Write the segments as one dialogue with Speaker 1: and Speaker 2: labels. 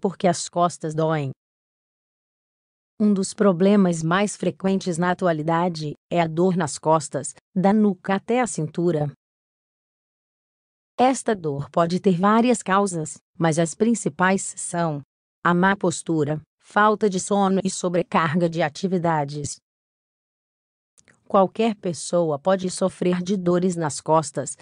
Speaker 1: porque as costas doem. Um dos problemas mais frequentes na atualidade é a dor nas costas, da nuca até a cintura. Esta dor pode ter várias causas, mas as principais são a má postura, falta de sono e sobrecarga de atividades. Qualquer pessoa pode sofrer de dores nas costas,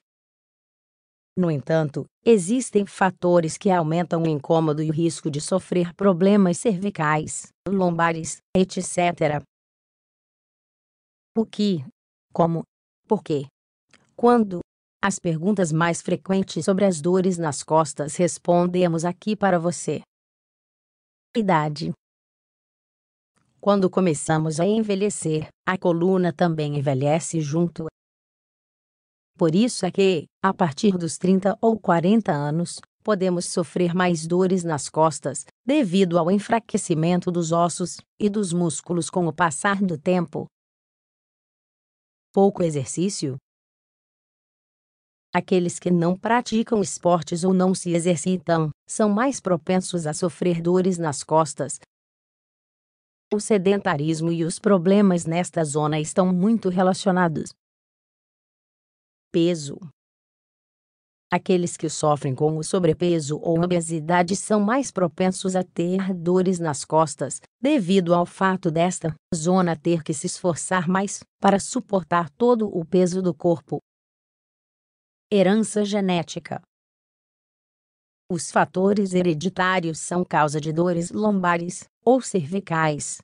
Speaker 1: no entanto, existem fatores que aumentam o incômodo e o risco de sofrer problemas cervicais, lombares, etc. O que, como, por quê, quando? As perguntas mais frequentes sobre as dores nas costas respondemos aqui para você. Idade: Quando começamos a envelhecer, a coluna também envelhece junto, por isso é que, a partir dos 30 ou 40 anos, podemos sofrer mais dores nas costas, devido ao enfraquecimento dos ossos e dos músculos com o passar do tempo. Pouco exercício. Aqueles que não praticam esportes ou não se exercitam são mais propensos a sofrer dores nas costas. O sedentarismo e os problemas nesta zona estão muito relacionados peso. Aqueles que sofrem com o sobrepeso ou obesidade são mais propensos a ter dores nas costas, devido ao fato desta zona ter que se esforçar mais para suportar todo o peso do corpo. Herança genética: Os fatores hereditários são causa de dores lombares ou cervicais,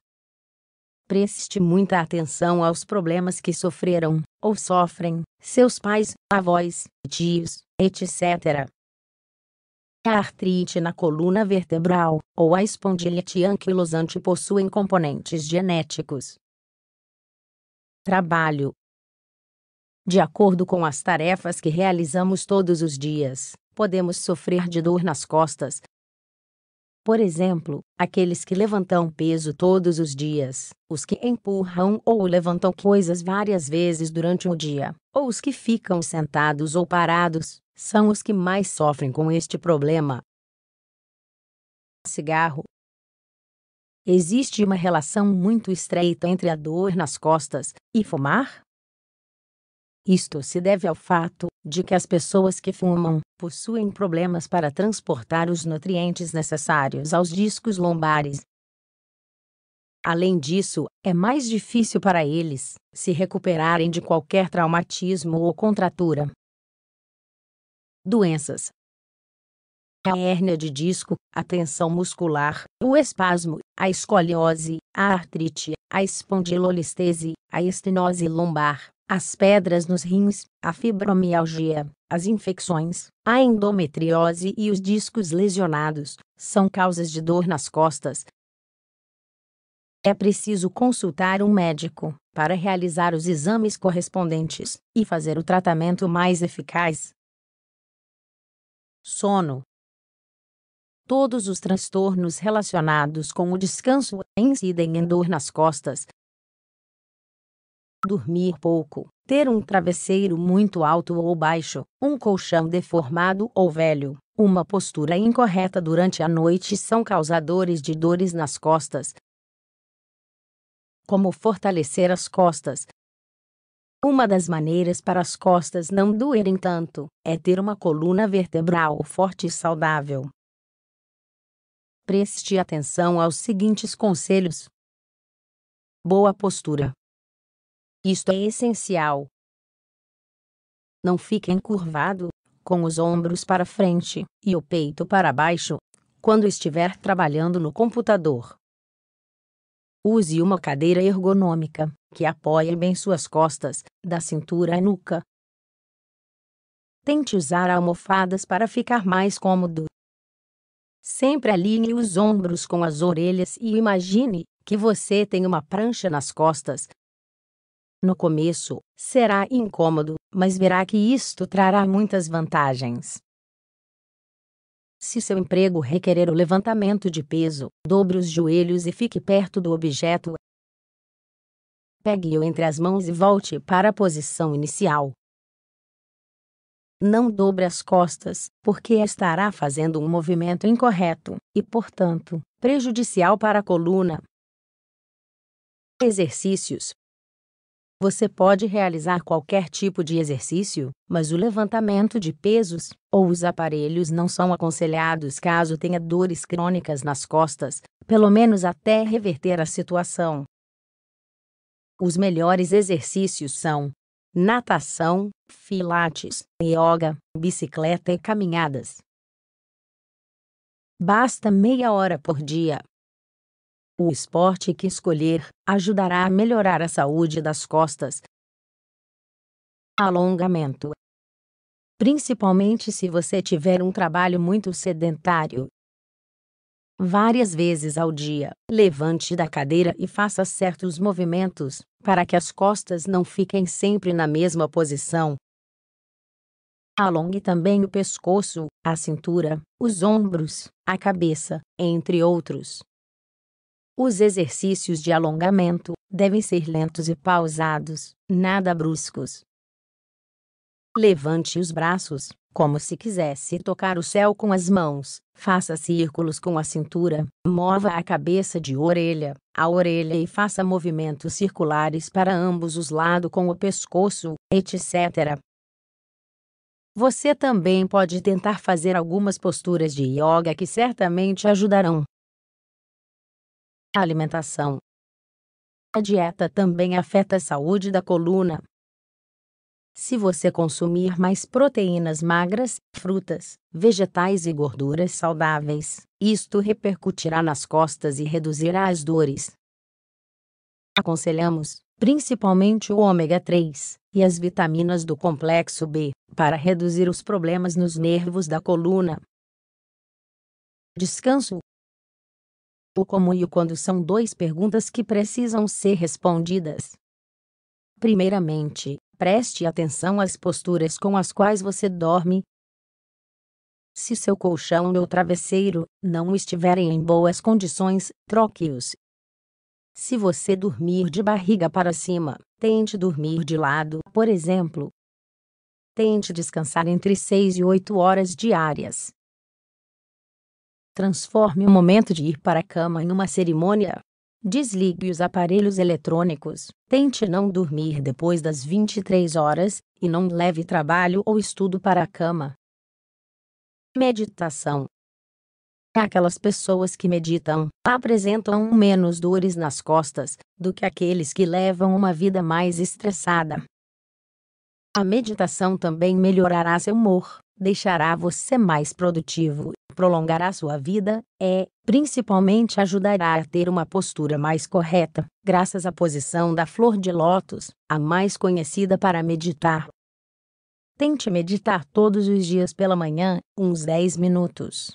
Speaker 1: Preste muita atenção aos problemas que sofreram, ou sofrem, seus pais, avós, tios, etc. A artrite na coluna vertebral, ou a espondilite anquilosante possuem componentes genéticos. Trabalho De acordo com as tarefas que realizamos todos os dias, podemos sofrer de dor nas costas, por exemplo, aqueles que levantam peso todos os dias, os que empurram ou levantam coisas várias vezes durante o dia, ou os que ficam sentados ou parados, são os que mais sofrem com este problema. Cigarro Existe uma relação muito estreita entre a dor nas costas e fumar? Isto se deve ao fato de que as pessoas que fumam possuem problemas para transportar os nutrientes necessários aos discos lombares. Além disso, é mais difícil para eles se recuperarem de qualquer traumatismo ou contratura. Doenças: a hérnia de disco, a tensão muscular, o espasmo, a escoliose, a artrite, a espondilolistese, a estenose lombar, as pedras nos rins, a fibromialgia, as infecções, a endometriose e os discos lesionados são causas de dor nas costas. É preciso consultar um médico para realizar os exames correspondentes e fazer o tratamento mais eficaz. Sono. Todos os transtornos relacionados com o descanso incidem em dor nas costas, dormir pouco, ter um travesseiro muito alto ou baixo, um colchão deformado ou velho, uma postura incorreta durante a noite são causadores de dores nas costas. Como fortalecer as costas? Uma das maneiras para as costas não doerem tanto é ter uma coluna vertebral forte e saudável. Preste atenção aos seguintes conselhos: Boa postura. Isto é essencial. Não fique encurvado, com os ombros para frente e o peito para baixo, quando estiver trabalhando no computador. Use uma cadeira ergonômica, que apoie bem suas costas, da cintura à nuca. Tente usar almofadas para ficar mais cômodo. Sempre alinhe os ombros com as orelhas e imagine que você tem uma prancha nas costas no começo, será incômodo, mas verá que isto trará muitas vantagens. Se seu emprego requerer o levantamento de peso, dobre os joelhos e fique perto do objeto. Pegue-o entre as mãos e volte para a posição inicial. Não dobre as costas, porque estará fazendo um movimento incorreto e, portanto, prejudicial para a coluna. Exercícios você pode realizar qualquer tipo de exercício, mas o levantamento de pesos ou os aparelhos não são aconselhados caso tenha dores crônicas nas costas, pelo menos até reverter a situação. Os melhores exercícios são natação, filates, yoga, bicicleta e caminhadas. Basta meia hora por dia o esporte que escolher ajudará a melhorar a saúde das costas. Alongamento. Principalmente se você tiver um trabalho muito sedentário. Várias vezes ao dia, levante da cadeira e faça certos movimentos, para que as costas não fiquem sempre na mesma posição. Alongue também o pescoço, a cintura, os ombros, a cabeça, entre outros. Os exercícios de alongamento devem ser lentos e pausados, nada bruscos. Levante os braços, como se quisesse tocar o céu com as mãos, faça círculos com a cintura, mova a cabeça de orelha a orelha e faça movimentos circulares para ambos os lados com o pescoço, etc. Você também pode tentar fazer algumas posturas de yoga que certamente ajudarão. A alimentação. A dieta também afeta a saúde da coluna. Se você consumir mais proteínas magras, frutas, vegetais e gorduras saudáveis, isto repercutirá nas costas e reduzirá as dores. Aconselhamos, principalmente o ômega 3 e as vitaminas do complexo B, para reduzir os problemas nos nervos da coluna. Descanso o como e o quando são dois perguntas que precisam ser respondidas. Primeiramente, preste atenção às posturas com as quais você dorme. Se seu colchão ou travesseiro não estiverem em boas condições, troque-os. Se você dormir de barriga para cima, tente dormir de lado, por exemplo. Tente descansar entre 6 e 8 horas diárias, Transforme o momento de ir para a cama em uma cerimônia. Desligue os aparelhos eletrônicos. Tente não dormir depois das 23 horas e não leve trabalho ou estudo para a cama. Meditação. Aquelas pessoas que meditam apresentam menos dores nas costas do que aqueles que levam uma vida mais estressada. A meditação também melhorará seu humor deixará você mais produtivo, prolongará sua vida, é, principalmente ajudará a ter uma postura mais correta, graças à posição da flor de lótus, a mais conhecida para meditar. Tente meditar todos os dias pela manhã, uns 10 minutos.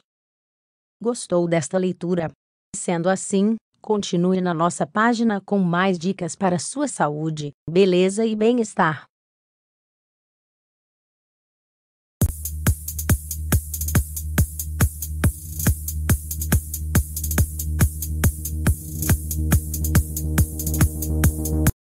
Speaker 1: Gostou desta leitura? Sendo assim, continue na nossa página com mais dicas para sua saúde, beleza e bem-estar.